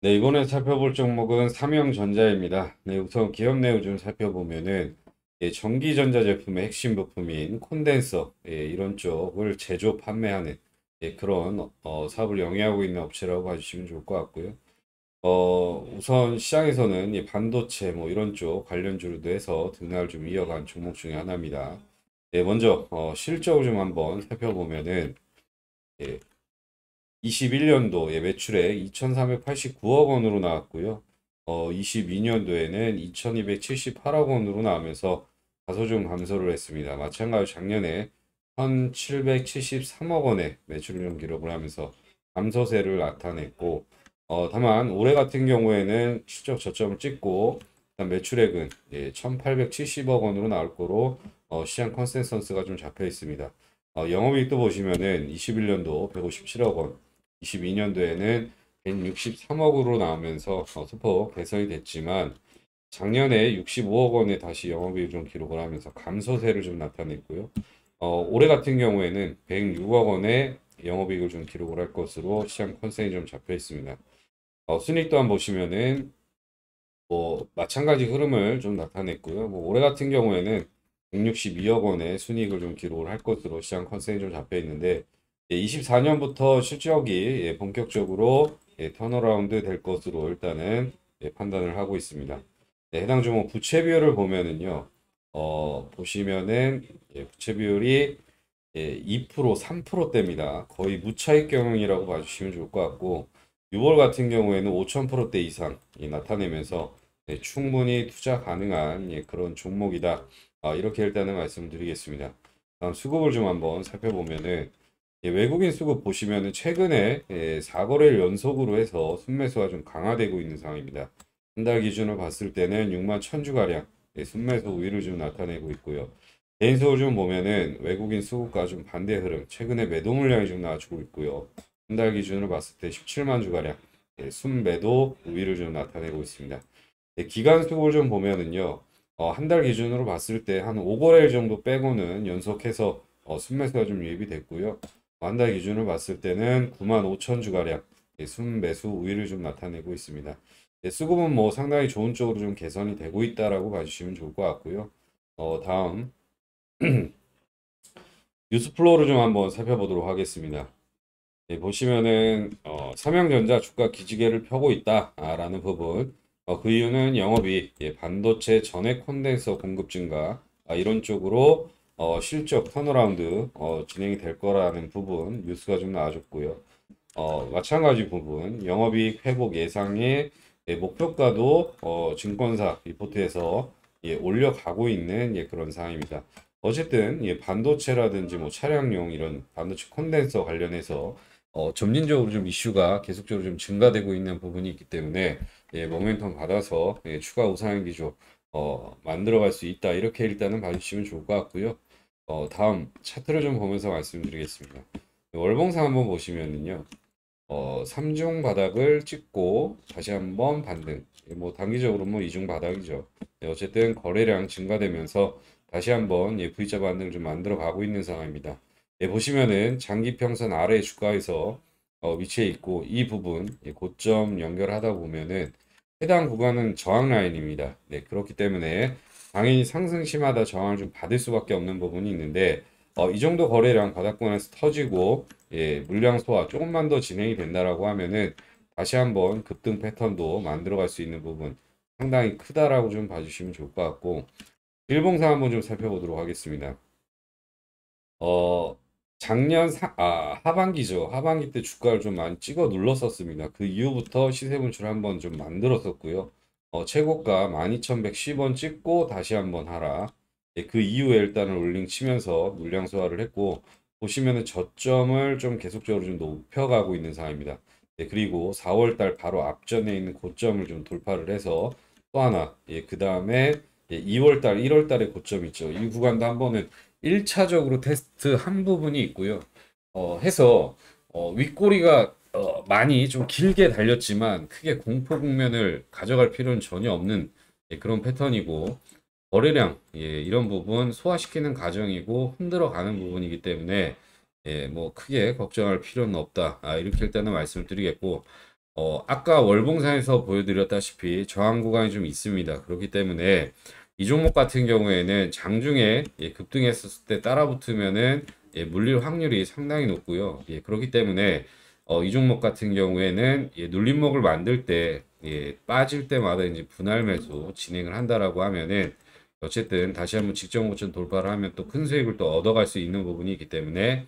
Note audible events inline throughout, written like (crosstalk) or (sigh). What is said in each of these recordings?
네, 이번에 살펴볼 종목은 삼형전자입니다. 네, 우선 기업 내용 좀 살펴보면은 예, 전기전자 제품의 핵심 부품인 콘덴서 예, 이런 쪽을 제조 판매하는 예, 그런 어, 사업을 영위하고 있는 업체라고 봐주시면 좋을 것 같고요. 어, 우선 시장에서는 예, 반도체 뭐 이런 쪽 관련주로도 해서 등락을 좀 이어간 종목 중에 하나입니다. 예, 먼저 어, 실적을 좀 한번 살펴보면은 예, 21년도에 매출액 2,389억 원으로 나왔고요. 어, 22년도에는 2,278억 원으로 나오면서 다소 좀 감소를 했습니다. 마찬가지로 작년에 1,773억 원의 매출률 기록을 하면서 감소세를 나타냈고 어, 다만 올해 같은 경우에는 실적 저점을 찍고 일단 매출액은 예, 1,870억 원으로 나올 거로 어, 시장 컨센서스가 좀 잡혀 있습니다. 어, 영업이익도 보시면은 21년도 157억 원 22년도에는 163억으로 나오면서 슈퍼 어, 개선이 됐지만 작년에 65억 원에 다시 영업이익 좀 기록을 하면서 감소세를 좀 나타냈고요. 어, 올해 같은 경우에는 106억 원에 영업이익을 좀 기록을 할 것으로 시장 컨셉이좀 잡혀 있습니다. 어, 순익 또한 보시면은 뭐 마찬가지 흐름을 좀 나타냈고요. 뭐 올해 같은 경우에는 162억 원의 순익을 이좀 기록을 할 것으로 시장 컨셉이좀 잡혀 있는데 24년부터 예, 실적이 예, 본격적으로 턴어라운드 예, 될 것으로 일단은 판단을 하고 있습니다. 네, 해당 종목 부채 비율을 보면은요, 어, 보시면은 부채 비율이 2% 3%대입니다. 거의 무차익 경영이라고 봐주시면 좋을 것 같고 6월 같은 경우에는 5,000%대 이상 나타내면서 네, 충분히 투자 가능한 그런 종목이다. 아, 이렇게 일단은 말씀드리겠습니다. 다음 수급을 좀 한번 살펴보면은 예, 외국인 수급 보시면 최근에 예, 4거래일 연속으로 해서 순매수가 좀 강화되고 있는 상황입니다. 한 달 기준으로 봤을 때는 6만 1000주가량 예, 순매수 우위를 좀 나타내고 있고요. 개인수요 좀 보면은 외국인 수급과 좀 반대 흐름, 최근에 매도 물량이 좀 나와주고 있고요. 한 달 기준으로 봤을 때 17만 주가량 예, 순매도 우위를 좀 나타내고 있습니다. 예, 기간 수급을 좀 보면은요. 어, 한달 기준으로 봤을 때 한 5거래일 정도 빼고는 연속해서 어, 순매수가 좀 유입이 됐고요. 완다 기준으로 봤을 때는 95,000 주가량 예, 순매수 우위를 좀 나타내고 있습니다. 예, 수급은 뭐 상당히 좋은 쪽으로 좀 개선이 되고 있다라고 봐주시면 좋을 것 같고요. 어, 다음 (clears throat) 뉴스플로우를 좀 한번 살펴보도록 하겠습니다. 예, 보시면은 어, 삼양전자 주가 기지개를 펴고 있다라는 부분 어, 그 이유는 영업이 예, 반도체 전액 콘덴서 공급 증가 아, 이런 쪽으로 어, 실적 턴어라운드 어, 진행이 될 거라는 부분 뉴스가 좀 나와줬고요. 어, 마찬가지 부분 영업이익 회복 예상의 예, 목표가도 어, 증권사 리포트에서 예, 올려가고 있는 예, 그런 상황입니다. 어쨌든 예, 반도체라든지 뭐 차량용 이런 반도체 콘덴서 관련해서 어, 점진적으로 좀 이슈가 계속적으로 좀 증가되고 있는 부분이 있기 때문에 예, 모멘텀 받아서 예, 추가 우상향 기조 어, 만들어갈 수 있다 이렇게 일단은 봐주시면 좋을 것 같고요. 어, 다음 차트를 좀 보면서 말씀드리겠습니다. 월봉상 한번 보시면은요. 어, 3중 바닥을 찍고 다시 한번 반등. 예, 뭐 단기적으로 뭐 2중 바닥이죠. 네, 어쨌든 거래량 증가되면서 다시 한번 예, V자 반등 을좀 만들어 가고 있는 상황입니다. 예, 보시면은 장기 평선 아래 주가에서 어, 위치해 있고 이 부분 예, 고점 연결하다 보면은 해당 구간은 저항 라인입니다. 네, 그렇기 때문에 당연히 상승시마다 저항을 좀 받을 수밖에 없는 부분이 있는데 어, 이 정도 거래량 바닥권에서 터지고 예, 물량 소화 조금만 더 진행이 된다라고 하면은 다시 한번 급등 패턴도 만들어갈 수 있는 부분 상당히 크다라고 좀 봐주시면 좋을 것 같고 일봉상 한번 좀 살펴보도록 하겠습니다. 어 작년 사, 아, 하반기죠. 하반기 때 주가를 좀 많이 찍어 눌렀었습니다. 그 이후부터 시세 분출 한번 좀 만들었었고요. 어, 최고가 12,110원 찍고 다시 한번 하라. 예, 그 이후에 일단은 올링 치면서 물량 소화를 했고 보시면은 저점을 좀 계속적으로 좀 높여가고 있는 상황입니다. 예, 그리고 4월달 바로 앞전에 있는 고점을 좀 돌파를 해서 또 하나 예, 그 다음에 예, 2월달 1월달에 고점 있죠. 이 구간도 한번은 1차적으로 테스트 한 부분이 있고요. 어, 해서 어, 윗꼬리가 어, 많이 좀 길게 달렸지만 크게 공포 국면을 가져갈 필요는 전혀 없는 예, 그런 패턴이고 거래량 예, 이런 부분 소화시키는 과정이고 흔들어 가는 부분이기 때문에 예, 뭐 크게 걱정할 필요는 없다 아, 이렇게 일단은 말씀을 드리겠고 어, 아까 월봉상에서 보여드렸다시피 저항 구간이 좀 있습니다 그렇기 때문에 이 종목 같은 경우에는 장중에 예, 급등했을때 따라 붙으면은 예, 물릴 확률이 상당히 높고요 예, 그렇기 때문에 어, 이 종목 같은 경우에는 예, 눌림목을 만들 때 예, 빠질 때마다 이제 분할 매수 진행을 한다라고 하면은 어쨌든 다시 한번 직전 고점 돌파를 하면 또 큰 수익을 또 얻어갈 수 있는 부분이 있기 때문에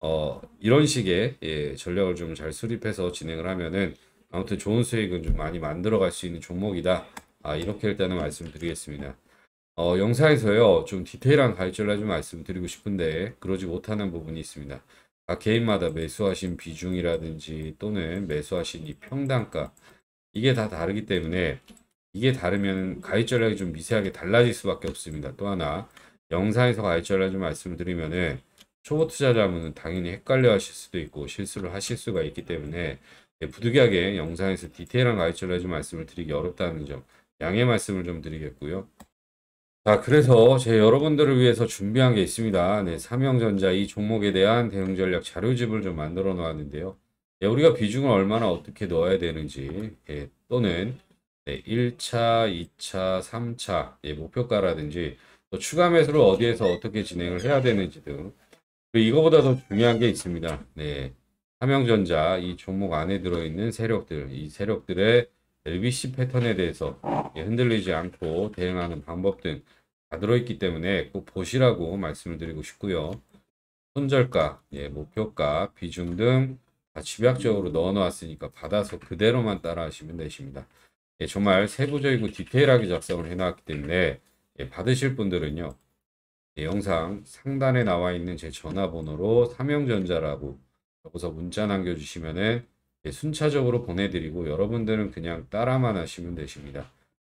어, 이런 식의 예, 전략을 좀 잘 수립해서 진행을 하면은 아무튼 좋은 수익은 좀 많이 만들어갈 수 있는 종목이다. 아, 이렇게 일단은 말씀드리겠습니다. 어, 영상에서요, 좀 디테일한 가이드를 좀 말씀드리고 싶은데, 그러지 못하는 부분이 있습니다. 아, 개인마다 매수하신 비중이라든지 또는 매수하신 이 평단가 이게 다 다르기 때문에 이게 다르면 가입 전략이 좀 미세하게 달라질 수밖에 없습니다. 또 하나 영상에서 가입 전략을 말씀드리면은 을 초보 투자자분은 당연히 헷갈려 하실 수도 있고 실수를 하실 수가 있기 때문에 네, 부득이하게 영상에서 디테일한 가입드를 해좀 말씀을 드리기 어렵다는 점 양해 말씀을 좀 드리겠고요. 자, 아, 그래서 제 여러분들을 위해서 준비한 게 있습니다. 네, 삼형전자 이 종목에 대한 대응 전략 자료집을 좀 만들어 놓았는데요. 예, 우리가 비중을 얼마나 어떻게 넣어야 되는지, 예, 또는 네, 1차, 2차, 3차 예, 목표가라든지 또 추가 매수를 어디에서 어떻게 진행을 해야 되는지 등 이거보다 더 중요한 게 있습니다. 네, 삼형전자 이 종목 안에 들어있는 세력들, 이 세력들의 LBC 패턴에 대해서 예, 흔들리지 않고 대응하는 방법 등다 들어있기 때문에 꼭 보시라고 말씀을 드리고 싶고요. 손절가, 예, 목표가, 비중 등다 집약적으로 넣어놓았으니까 받아서 그대로만 따라하시면 되십니다. 예, 정말 세부적이고 디테일하게 작성을 해놨기 때문에 예, 받으실 분들은요. 예, 영상 상단에 나와 있는 제 전화번호로 삼형전자라고 여기서 문자 남겨주시면은 예, 순차적으로 보내드리고 여러분들은 그냥 따라만 하시면 되십니다.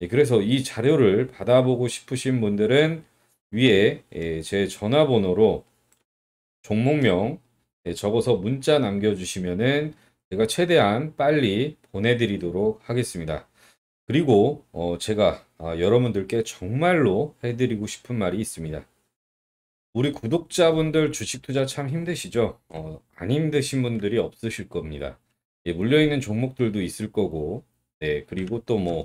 예, 그래서 이 자료를 받아보고 싶으신 분들은 위에 예, 제 전화번호로 종목명 예, 적어서 문자 남겨주시면은 제가 최대한 빨리 보내드리도록 하겠습니다. 그리고 어, 제가 아, 여러분들께 정말로 해드리고 싶은 말이 있습니다. 우리 구독자분들 주식 투자 참 힘드시죠? 어, 안 힘드신 분들이 없으실 겁니다. 예, 물려있는 종목들도 있을 거고, 네, 그리고 또뭐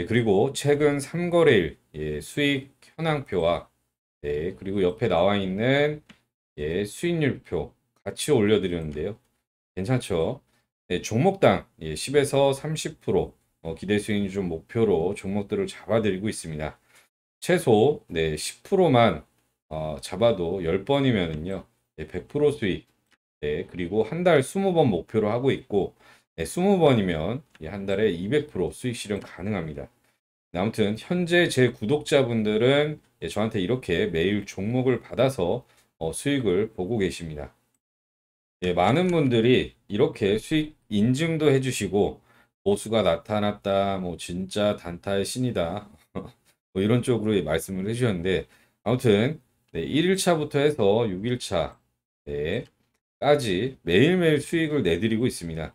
예, 그리고 최근 3거래일 예, 수익 현황표와 네, 그리고 옆에 나와 있는 예, 수익률표 같이 올려드렸는데요. 괜찮죠? 네, 종목당 예, 10에서 30% 어, 기대 수익률 목표로 종목들을 잡아드리고 있습니다. 최소 네, 10%만 어, 잡아도 1 0번이면요 네, 100% 수익. 네, 그리고 한 달 20번 목표로 하고 있고 20번이면 한 달에 200% 수익 실현 가능합니다. 아무튼 현재 제 구독자분들은 예, 저한테 이렇게 매일 종목을 받아서 어, 수익을 보고 계십니다. 예, 많은 분들이 이렇게 수익 인증도 해주시고 보수가 뭐 나타났다, 뭐 진짜 단타의 신이다 (laughs) 뭐 이런 쪽으로 말씀을 해주셨는데 아무튼 1일차부터 해서 6일차까지 매일매일 수익을 내드리고 있습니다.